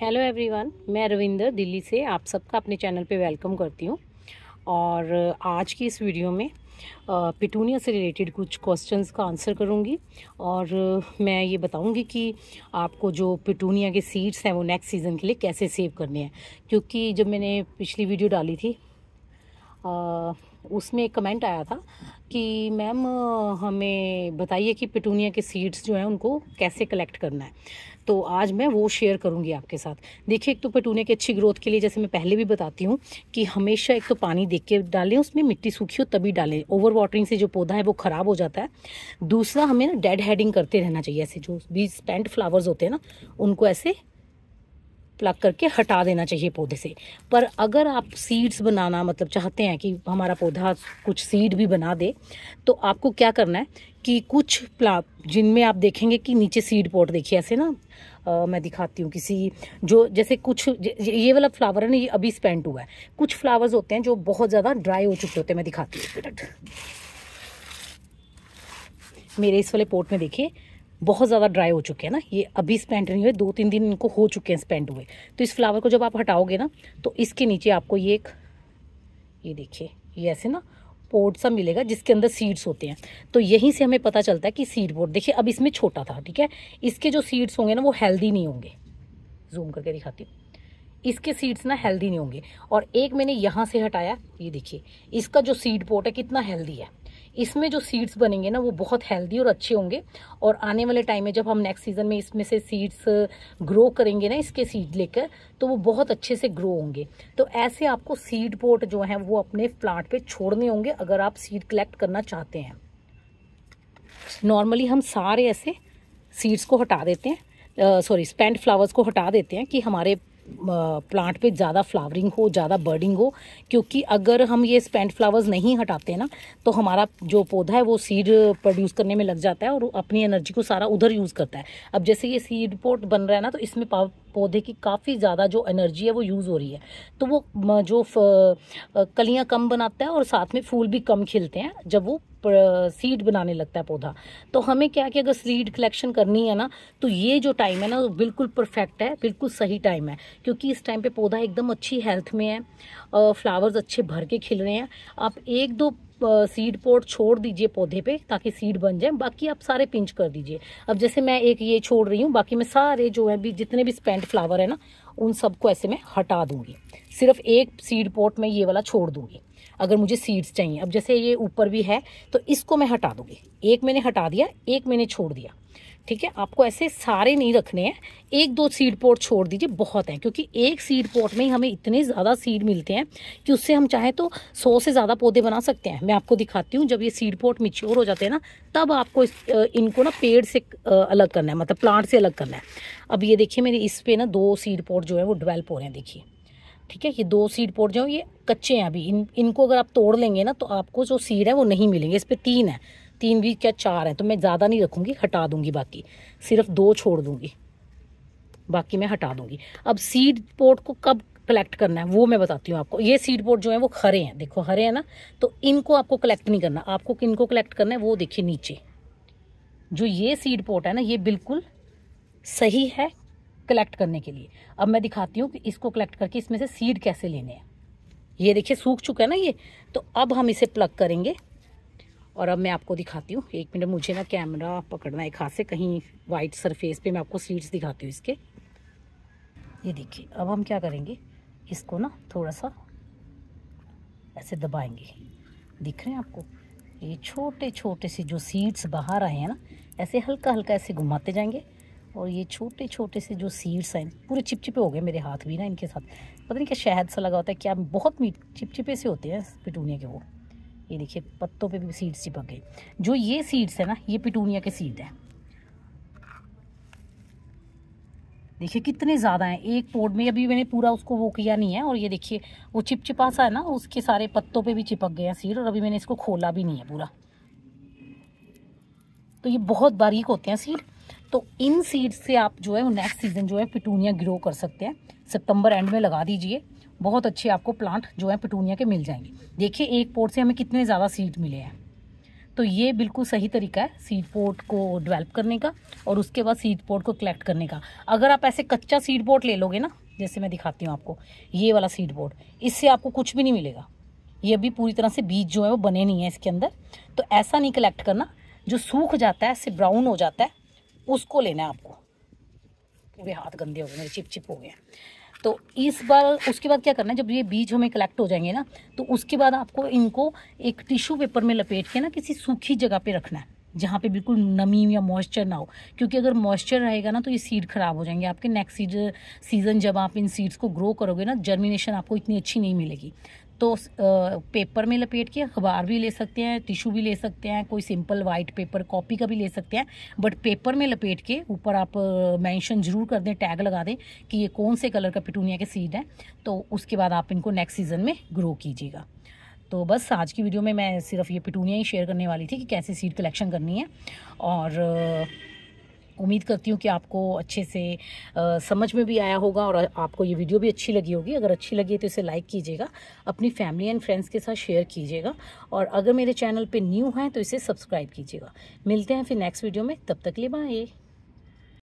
hello everyone मैं रविंदर दिल्ली से आप सबका अपने चैनल पे वेलकम करती हूँ और आज की इस वीडियो में पिटूनिया से रिलेटेड कुछ क्वेश्चंस का आंसर करूँगी और मैं ये बताऊँगी कि आपको जो पिटूनिया के सीड्स हैं वो नेक्स्ट सीज़न के लिए कैसे सेव करने हैं क्योंकि जब मैंने पिछली वीडियो डाली थी आ, उसमें एक कमेंट आया था कि मैम हमें बताइए कि पिटूनिया के सीड्स जो हैं उनको कैसे कलेक्ट करना है तो आज मैं वो शेयर करूँगी आपके साथ देखिए एक तो पेटूनिया की अच्छी ग्रोथ के लिए जैसे मैं पहले भी बताती हूँ कि हमेशा एक तो पानी देख के डालें उसमें मिट्टी सूखी हो तभी डालें ओवर वाटरिंग से जो पौधा है वो ख़राब हो जाता है दूसरा हमें ना डेड हेडिंग करते रहना चाहिए ऐसे जो बीज स्टैंड फ्लावर्स होते हैं ना उनको ऐसे प्लग करके हटा देना चाहिए पौधे से पर अगर आप सीड्स बनाना मतलब चाहते हैं कि हमारा पौधा कुछ सीड भी बना दे तो आपको क्या करना है कि कुछ प्ला जिनमें आप देखेंगे कि नीचे सीड पॉट देखिए ऐसे ना आ, मैं दिखाती हूँ किसी जो जैसे कुछ ज, ये वाला फ्लावर है ना ये अभी स्पेंट हुआ है कुछ फ्लावर्स होते हैं जो बहुत ज़्यादा ड्राई हो चुके होते हैं मैं दिखाती हूँ मेरे इस वाले पोर्ट में देखिए बहुत ज़्यादा ड्राई हो चुके हैं ना ये अभी स्पेंड नहीं हुए दो तीन दिन इनको हो चुके हैं स्पेंड हुए तो इस फ्लावर को जब आप हटाओगे ना तो इसके नीचे आपको ये एक ये देखिए ये ऐसे ना पोर्ट सा मिलेगा जिसके अंदर सीड्स होते हैं तो यहीं से हमें पता चलता है कि सीड बोर्ड देखिए अब इसमें छोटा था ठीक है इसके जो सीड्स होंगे ना वो हेल्दी नहीं होंगे जूम करके दिखाती हूँ इसके सीड्स ना हेल्दी नहीं होंगे और एक मैंने यहाँ से हटाया ये देखिए इसका जो सीड पोर्ट है कितना हेल्दी है इसमें जो सीड्स बनेंगे ना वो बहुत हेल्दी और अच्छे होंगे और आने वाले टाइम में जब हम नेक्स्ट सीजन में इसमें से सीड्स ग्रो uh, करेंगे ना इसके सीड लेकर तो वो बहुत अच्छे से ग्रो होंगे तो ऐसे आपको सीड पोट जो है वो अपने प्लांट पे छोड़ने होंगे अगर आप सीड कलेक्ट करना चाहते हैं नॉर्मली हम सारे ऐसे सीड्स को हटा देते हैं सॉरी स्पेंड फ्लावर्स को हटा देते हैं कि हमारे प्लांट पे ज़्यादा फ्लावरिंग हो ज़्यादा बर्डिंग हो क्योंकि अगर हम ये स्पेंट फ्लावर्स नहीं हटाते ना तो हमारा जो पौधा है वो सीड प्रोड्यूस करने में लग जाता है और अपनी एनर्जी को सारा उधर यूज़ करता है अब जैसे ये सीड पोट बन रहा है ना तो इसमें पौधे की काफ़ी ज़्यादा जो एनर्जी है वो यूज़ हो रही है तो वो जो कलियाँ कम बनाता है और साथ में फूल भी कम खिलते हैं जब वो सीड बनाने लगता है पौधा तो हमें क्या कि अगर सीड कलेक्शन करनी है ना तो ये जो टाइम है ना वो बिल्कुल परफेक्ट है बिल्कुल सही टाइम है क्योंकि इस टाइम पे पौधा एकदम अच्छी हेल्थ में है फ्लावर्स अच्छे भर के खिल रहे हैं आप एक दो सीड पोर्ट छोड़ दीजिए पौधे पे ताकि सीड बन जाए बाकी आप सारे पिंच कर दीजिए अब जैसे मैं एक ये छोड़ रही हूँ बाकी मैं सारे जो है भी जितने भी स्पेंट फ्लावर है ना उन सबको ऐसे मैं हटा दूंगी सिर्फ एक सीड पोर्ट में ये वाला छोड़ दूंगी अगर मुझे सीड्स चाहिए अब जैसे ये ऊपर भी है तो इसको मैं हटा दूँगी एक मैंने हटा दिया एक मैंने छोड़ दिया ठीक है आपको ऐसे सारे नहीं रखने हैं एक दो सीड पोट छोड़ दीजिए बहुत हैं क्योंकि एक सीड पोट में ही हमें इतने ज़्यादा सीड मिलते हैं कि उससे हम चाहे तो सौ से ज़्यादा पौधे बना सकते हैं मैं आपको दिखाती हूँ जब ये सीड पोट मिच्योर हो जाते हैं ना तब आपको इस, इनको ना पेड़ से अलग करना है मतलब प्लांट से अलग करना है अब ये देखिए मेरे इस पर ना दो सीड पोट जो है वो डिवेल्प हो रहे हैं देखिए ठीक है ये दो सीड पोट जो है ये कच्चे हैं अभी इन इनको अगर आप तोड़ लेंगे ना तो आपको जो सीड है वो नहीं मिलेंगे इस पर तीन है तीन भी क्या चार हैं तो मैं ज़्यादा नहीं रखूँगी हटा दूँगी बाकी सिर्फ दो छोड़ दूँगी बाकी मैं हटा दूँगी अब सीड पोर्ट को कब कलेक्ट करना है वो मैं बताती हूँ आपको ये सीड पोर्ट जो है वो हरे हैं देखो हरे हैं ना तो इनको आपको कलेक्ट नहीं करना आपको किन को कलेक्ट करना है वो देखिए नीचे जो ये सीड पोर्ट है ना ये बिल्कुल सही है कलेक्ट करने के लिए अब मैं दिखाती हूँ कि इसको कलेक्ट करके इसमें से सीड कैसे लेने हैं ये देखिए सूख चुका है ना ये तो अब हम इसे प्लग करेंगे और अब मैं आपको दिखाती हूँ एक मिनट मुझे ना कैमरा पकड़ना है खास से कहीं वाइट सरफेस पे मैं आपको सीड्स दिखाती हूँ इसके ये देखिए अब हम क्या करेंगे इसको ना थोड़ा सा ऐसे दबाएंगे दिख रहे हैं आपको ये छोटे छोटे से जो सीड्स बाहर आए हैं ना ऐसे हल्का हल्का ऐसे घुमाते जाएंगे और ये छोटे छोटे से जो सीड्स हैं पूरे चिपचिपे हो गए मेरे हाथ भी ना इनके साथ पता नहीं क्या शहद सा लगा होता है क्या बहुत मीठ चिपचिपे से होते हैं पिटूनिया के वो ये देखिए पत्तों पे भी सीड्स चिपक गए जो ये सीड्स है ना ये पिटूनिया के सीड हैं देखिए कितने ज़्यादा हैं एक पोड में अभी मैंने पूरा उसको वो किया नहीं है और ये देखिए वो चिपचिपा सा है ना उसके सारे पत्तों पे भी चिपक गए हैं सीड और अभी मैंने इसको खोला भी नहीं है पूरा तो ये बहुत बारीक होते हैं सीड तो इन सीड्स से आप जो है वो नेक्स्ट सीजन जो है पिटूनिया ग्रो कर सकते हैं सितंबर एंड में लगा दीजिए बहुत अच्छे आपको प्लांट जो है पिटूनिया के मिल जाएंगे देखिए एक पोर्ट से हमें कितने ज़्यादा सीड मिले हैं तो ये बिल्कुल सही तरीका है सीड पोर्ट को डेवलप करने का और उसके बाद सीड पोर्ट को कलेक्ट करने का अगर आप ऐसे कच्चा सीड पोर्ट ले लोगे ना जैसे मैं दिखाती हूँ आपको ये वाला सीड बोर्ड इससे आपको कुछ भी नहीं मिलेगा ये अभी पूरी तरह से बीज जो है वो बने नहीं है इसके अंदर तो ऐसा नहीं कलेक्ट करना जो सूख जाता है ऐसे ब्राउन हो जाता है उसको लेना है आपको पूरे हाथ गंदे हो गए मेरे चिपचिप हो गए तो इस बार उसके बाद क्या करना है जब ये बीज हमें कलेक्ट हो जाएंगे ना तो उसके बाद आपको इनको एक टिश्यू पेपर में लपेट के ना किसी सूखी जगह पे रखना है जहाँ पे बिल्कुल नमी या मॉइस्चर ना हो क्योंकि अगर मॉइस्चर रहेगा ना तो ये सीड ख़राब हो जाएंगे आपके नेक्स्ट सीज़न जब आप इन सीड्स को ग्रो करोगे ना जर्मिनेशन आपको इतनी अच्छी नहीं मिलेगी तो पेपर में लपेट के अखबार भी ले सकते हैं टिशू भी ले सकते हैं कोई सिंपल वाइट पेपर कॉपी का भी ले सकते हैं बट पेपर में लपेट के ऊपर आप मेंशन जरूर कर दें टैग लगा दें कि ये कौन से कलर का पिटूनिया के सीड है तो उसके बाद आप इनको नेक्स्ट सीज़न में ग्रो कीजिएगा तो बस आज की वीडियो में मैं सिर्फ ये पिटूनिया ही शेयर करने वाली थी कि कैसे सीड कलेक्शन करनी है और उम्मीद करती हूँ कि आपको अच्छे से आ, समझ में भी आया होगा और आपको ये वीडियो भी अच्छी लगी होगी अगर अच्छी लगी है तो इसे लाइक कीजिएगा अपनी फैमिली एंड फ्रेंड्स के साथ शेयर कीजिएगा और अगर मेरे चैनल पर न्यू हैं तो इसे सब्सक्राइब कीजिएगा मिलते हैं फिर नेक्स्ट वीडियो में तब तक ले बाय